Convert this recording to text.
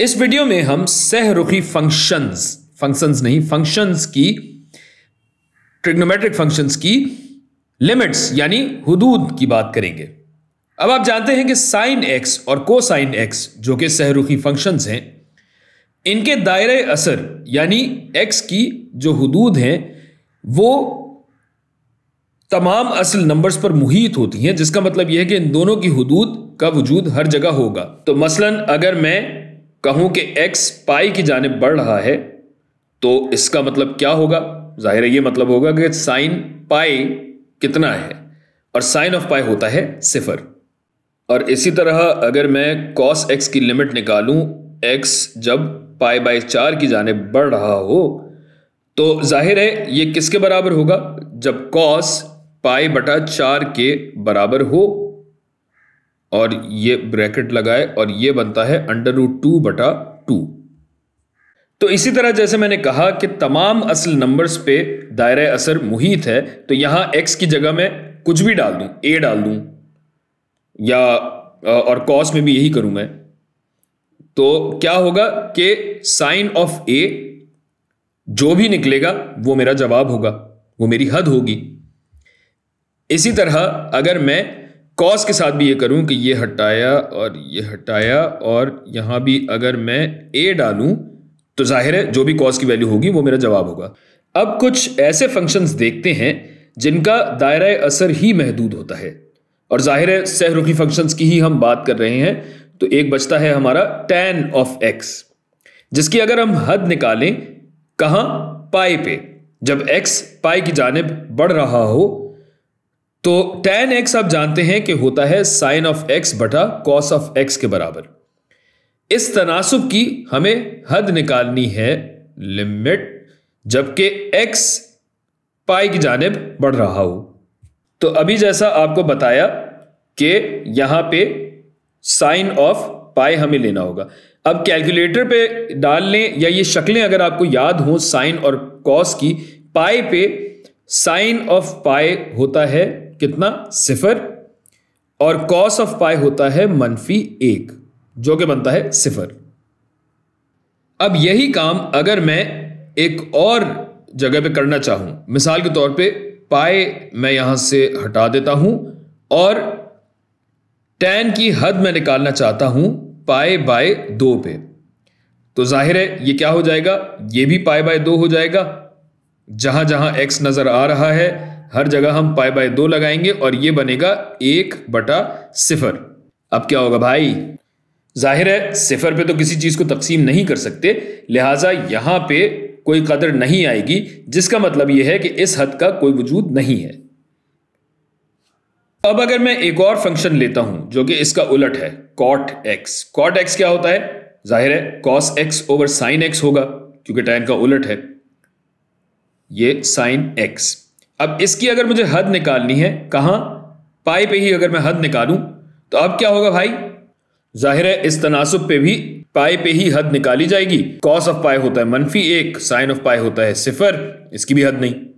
इस वीडियो में हम सहरुखी फंक्शंस फंक्शंस नहीं फंक्शंस की ट्रिग्नोमेट्रिक फंक्शंस की लिमिट्स यानी हदूद की बात करेंगे अब आप जानते हैं कि साइन एक्स और कोसाइन एक्स जो कि सहरुखी फंक्शंस हैं इनके दायरे असर यानी एक्स की जो हदूद हैं वो तमाम असल नंबर्स पर मुहित होती हैं जिसका मतलब यह है कि इन दोनों की हदूद का वजूद हर जगह होगा तो मसलन अगर मैं कहूं कि एक्स पाई की जानब बढ़ रहा है तो इसका मतलब क्या होगा जाहिर है ये मतलब होगा कि साइन पाई कितना है और साइन ऑफ पाई होता है सिफर और इसी तरह अगर मैं कॉस एक्स की लिमिट निकालूं एक्स जब पाई बाई चार की जानब बढ़ रहा हो तो जाहिर है ये किसके बराबर होगा जब कॉस पाई बटा चार के बराबर हो और ये ब्रैकेट लगाए और ये बनता है अंडर रूट टू बटा टू तो इसी तरह जैसे मैंने कहा कि तमाम असल नंबर्स पे दायरा असर मुहित है तो यहां एक्स की जगह में कुछ भी डाल दूं ए डाल दूं या और कॉस में भी यही करूं मैं तो क्या होगा कि साइन ऑफ ए जो भी निकलेगा वो मेरा जवाब होगा वो मेरी हद होगी इसी तरह अगर मैं कॉज के साथ भी ये करूं कि ये हटाया और ये हटाया और यहां भी अगर मैं ए डालूं तो जाहिर है जो भी कॉज की वैल्यू होगी वो मेरा जवाब होगा अब कुछ ऐसे फंक्शंस देखते हैं जिनका दायरा असर ही महदूद होता है और जाहिर है सहरुखी फंक्शंस की ही हम बात कर रहे हैं तो एक बचता है हमारा टैन ऑफ एक्स जिसकी अगर हम हद निकालें कहा पाई पे जब एक्स पाई की जानब बढ़ रहा हो तो tan x आप जानते हैं कि होता है साइन ऑफ x बटा कॉस ऑफ x के बराबर इस तनासुब की हमें हद निकालनी है लिमिट जबकि x पाई की जानब बढ़ रहा हो तो अभी जैसा आपको बताया कि यहां पे साइन ऑफ पाई हमें लेना होगा अब कैलकुलेटर पे डाल लें या ये शक्लें अगर आपको याद हो साइन और कॉस की पाई पे साइन ऑफ पाई होता है कितना सिफर और कॉस ऑफ पाई होता है मनफी एक जो कि बनता है सिफर अब यही काम अगर मैं एक और जगह पे करना चाहूं मिसाल के तौर पे पाए मैं यहां से हटा देता हूं और टैन की हद मैं निकालना चाहता हूं पाए बाय दो पे तो जाहिर है ये क्या हो जाएगा ये भी पाए बाय दो हो जाएगा जहां जहां एक्स नजर आ रहा है हर जगह हम पाई बाय दो लगाएंगे और ये बनेगा एक बटा सिफर अब क्या होगा भाई जाहिर है सिफर पे तो किसी चीज़ को तकसीम नहीं कर सकते लिहाजा यहां पे कोई कदर नहीं आएगी जिसका मतलब यह है कि इस हद का कोई वजूद नहीं है अब अगर मैं एक और फंक्शन लेता हूं जो कि इसका उलट है कॉट एक्स कॉट एक्स क्या होता है जाहिर है cos x over sine x होगा क्योंकि टैन का उलट है ये साइन एक्स अब इसकी अगर मुझे हद निकालनी है कहाँ पाई पे ही अगर मैं हद निकालूं तो अब क्या होगा भाई जाहिर है इस तनासुब पे भी पाई पे ही हद निकाली जाएगी कॉस ऑफ पाई होता है मनफी एक साइन ऑफ पाई होता है सिफर इसकी भी हद नहीं